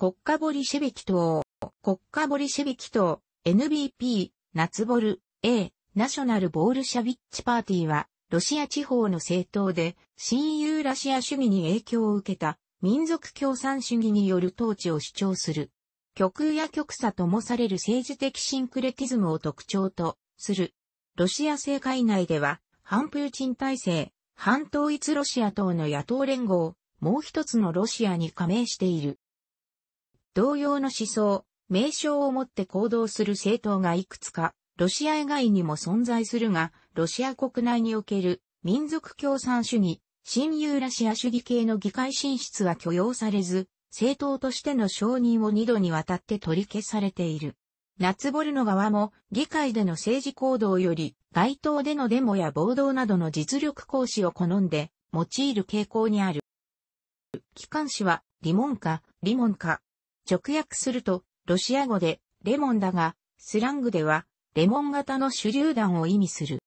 国家ボリシェビキ党、国家ボリシェビキ党、NBP、ナツボル、A、ナショナルボールシャビッチパーティーは、ロシア地方の政党で、親友ラシア主義に影響を受けた、民族共産主義による統治を主張する。極右や極左ともされる政治的シンクレティズムを特徴とする。ロシア政界内では、反プーチン体制、反統一ロシア等の野党連合、もう一つのロシアに加盟している。同様の思想、名称をもって行動する政党がいくつか、ロシア以外にも存在するが、ロシア国内における民族共産主義、新ユーラシア主義系の議会進出は許容されず、政党としての承認を2度にわたって取り消されている。ナツボルの側も議会での政治行動より街頭でのデモや暴動などの実力行使を好んで用いる傾向にある。機関紙はリモンかリモンか直訳すると、ロシア語でレモンだが、スラングではレモン型の手榴弾を意味する。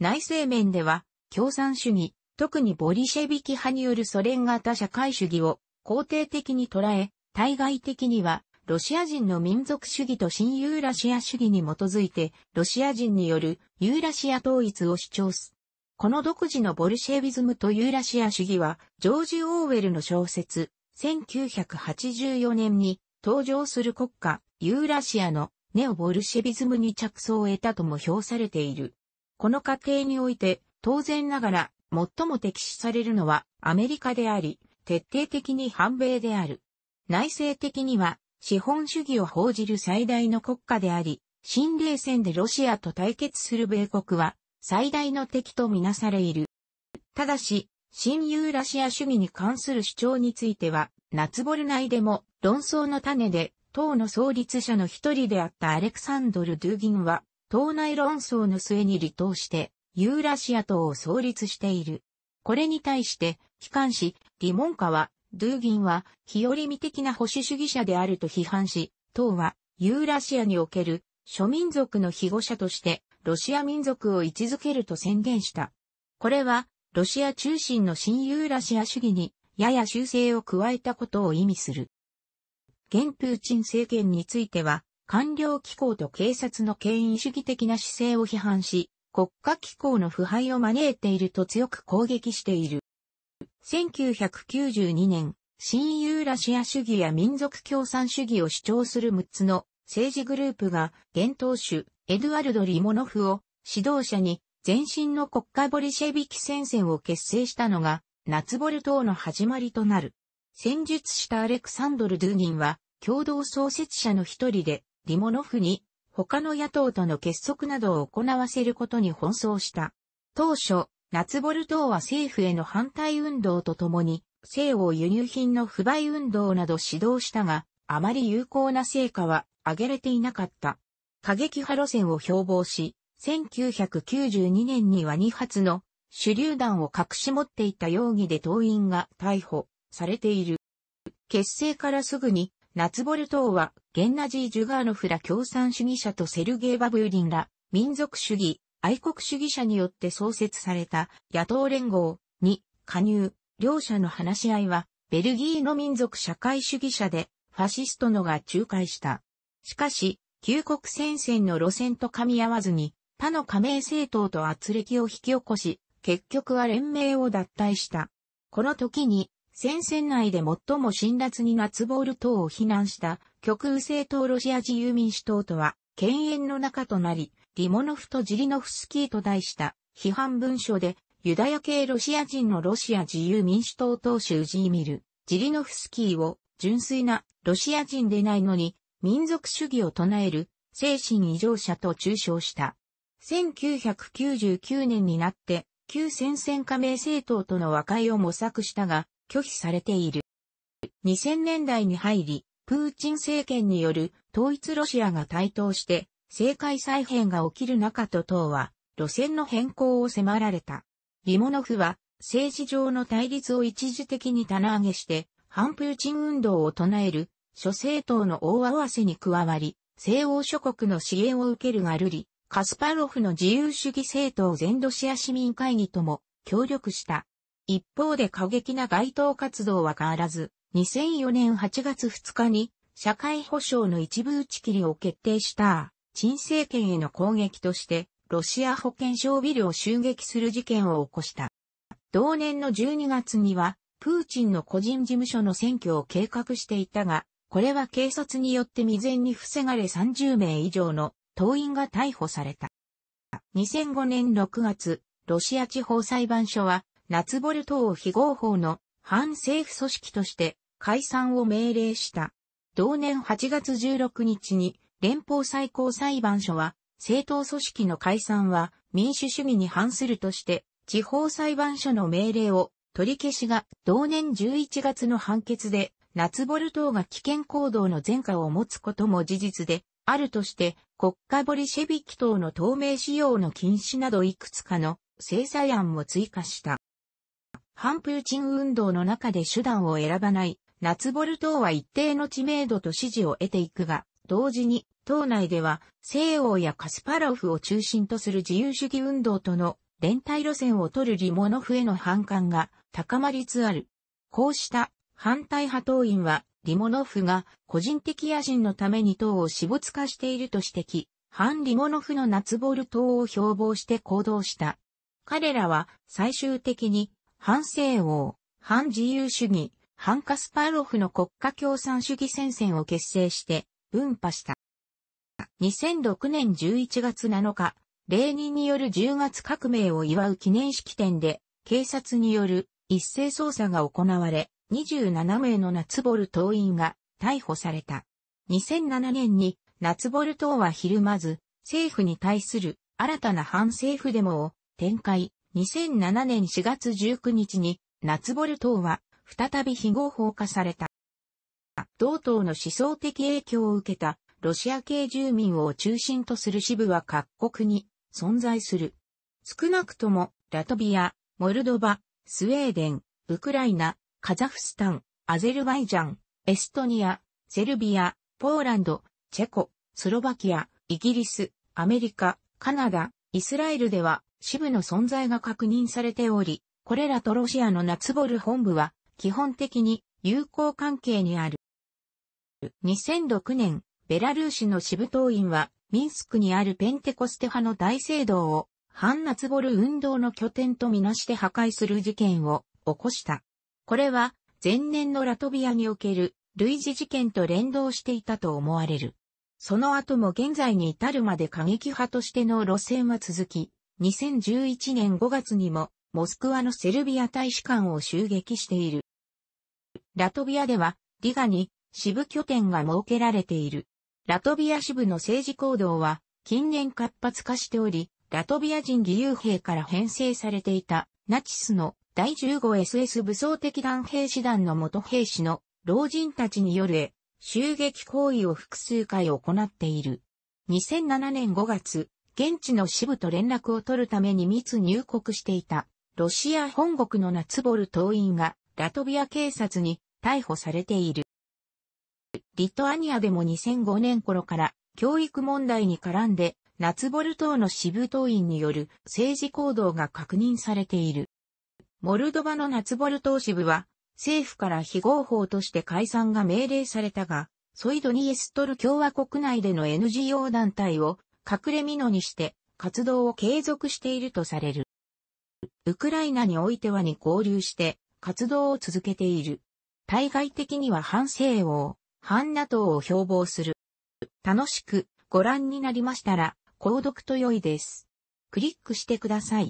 内政面では、共産主義、特にボリシェビキ派によるソ連型社会主義を肯定的に捉え、対外的には、ロシア人の民族主義と新ユーラシア主義に基づいて、ロシア人によるユーラシア統一を主張す。この独自のボルシェビズムとユーラシア主義は、ジョージ・オーウェルの小説、1984年に登場する国家、ユーラシアのネオボルシェビズムに着想を得たとも評されている。この過程において、当然ながら、最も敵視されるのはアメリカであり、徹底的に反米である。内政的には、資本主義を報じる最大の国家であり、新冷戦でロシアと対決する米国は、最大の敵とみなされいる。ただし、新ユーラシア主義に関する主張については、ナツボル内でも論争の種で、党の創立者の一人であったアレクサンドル・ドゥーギンは、党内論争の末に離党して、ユーラシア党を創立している。これに対して、機関紙、リモンカは、ドゥーギンは、日和見的な保守主義者であると批判し、党は、ユーラシアにおける、諸民族の庇護者として、ロシア民族を位置づけると宣言した。これは、ロシア中心の新ユーラシア主義に、やや修正を加えたことを意味する。現プーチン政権については、官僚機構と警察の権威主義的な姿勢を批判し、国家機構の腐敗を招いていると強く攻撃している。1992年、新ユーラシア主義や民族共産主義を主張する6つの政治グループが、現党首、エドゥアルド・リモノフを指導者に前身の国家ボリシェビキ戦線を結成したのが、ナツボル党の始まりとなる。戦術したアレクサンドル・ドゥーニンは、共同創設者の一人で、リモノフに、他の野党との結束などを行わせることに奔走した。当初、ナツボル党は政府への反対運動とともに、西欧輸入品の不買運動など指導したが、あまり有効な成果は上げれていなかった。過激派路線を標榜し、1992年には2発の手榴弾を隠し持っていた容疑で党員が逮捕されている。結成からすぐに、ナツボル党は、ゲンナジー・ジュガーノフら共産主義者とセルゲイ・バブーリンら、民族主義、愛国主義者によって創設された野党連合に加入、両者の話し合いは、ベルギーの民族社会主義者で、ファシストのが仲介した。しかし、旧国戦線の路線と噛み合わずに、他の加盟政党と圧力を引き起こし、結局は連盟を脱退した。この時に、戦線内で最も辛辣にナツボール党を非難した極右政党ロシア自由民主党とは、犬猿の中となり、リモノフとジリノフスキーと題した批判文書で、ユダヤ系ロシア人のロシア自由民主党党首ジーミル、ジリノフスキーを純粋なロシア人でないのに民族主義を唱える精神異常者と中傷した。1999年になって、旧戦線加盟政党との和解を模索したが、拒否されている。2000年代に入り、プーチン政権による統一ロシアが台頭して、政界再編が起きる中と党は、路線の変更を迫られた。リモノフは、政治上の対立を一時的に棚上げして、反プーチン運動を唱える、諸政党の大合わせに加わり、西欧諸国の支援を受けるがルリ、カスパロフの自由主義政党全ロシア市民会議とも協力した。一方で過激な街頭活動は変わらず、2004年8月2日に社会保障の一部打ち切りを決定した陳政権への攻撃としてロシア保健省ビルを襲撃する事件を起こした。同年の12月にはプーチンの個人事務所の選挙を計画していたが、これは警察によって未然に防がれ30名以上の党員が逮捕された。2005年6月、ロシア地方裁判所は、ナツボル党非合法の反政府組織として解散を命令した。同年8月16日に連邦最高裁判所は政党組織の解散は民主主義に反するとして地方裁判所の命令を取り消しが同年11月の判決でナツボル党が危険行動の前科を持つことも事実であるとして、国家ボリシェビキ等の透明使用の禁止などいくつかの制裁案も追加した。反プーチン運動の中で手段を選ばない、ナツボルトは一定の知名度と支持を得ていくが、同時に、党内では、西欧やカスパロフを中心とする自由主義運動との連帯路線を取るリモノフへの反感が高まりつある。こうした反対派党員は、リモノフが個人的野心のために党を私物化していると指摘、反リモノフのナツボル党を標榜して行動した。彼らは最終的に反西欧、反自由主義、反カスパロフの国家共産主義戦線を結成して分派した。2006年11月7日、レーニンによる10月革命を祝う記念式典で警察による一斉捜査が行われ、27名の夏ボル党員が逮捕された。2007年に夏ボル党はひるまず、政府に対する新たな反政府デモを展開。2007年4月19日に夏ボル党は再び非合法化された。同党の思想的影響を受けたロシア系住民を中心とする支部は各国に存在する。少なくともラトビア、モルドバ、スウェーデン、ウクライナ、カザフスタン、アゼルバイジャン、エストニア、セルビア、ポーランド、チェコ、スロバキア、イギリス、アメリカ、カナダ、イスラエルでは支部の存在が確認されており、これらとロシアのナツボル本部は基本的に友好関係にある。2006年、ベラルーシの支部党員は、ミンスクにあるペンテコステ派の大聖堂を、反ナツボル運動の拠点とみなして破壊する事件を起こした。これは前年のラトビアにおける類似事件と連動していたと思われる。その後も現在に至るまで過激派としての路線は続き、2011年5月にもモスクワのセルビア大使館を襲撃している。ラトビアではリガに支部拠点が設けられている。ラトビア支部の政治行動は近年活発化しており、ラトビア人義勇兵から編成されていたナチスの第 15SS 武装的弾兵師団の元兵士の老人たちによる襲撃行為を複数回行っている。2007年5月、現地の支部と連絡を取るために密入国していた、ロシア本国のナツボル党員が、ラトビア警察に逮捕されている。リトアニアでも2005年頃から教育問題に絡んで、ナツボル党の支部党員による政治行動が確認されている。モルドバのナツボルー支部は、政府から非合法として解散が命令されたが、ソイドニエストル共和国内での NGO 団体を隠れ蓑にして活動を継続しているとされる。ウクライナにおいてはに合流して活動を続けている。対外的には反西欧、反 NATO を標榜する。楽しくご覧になりましたら、購読と良いです。クリックしてください。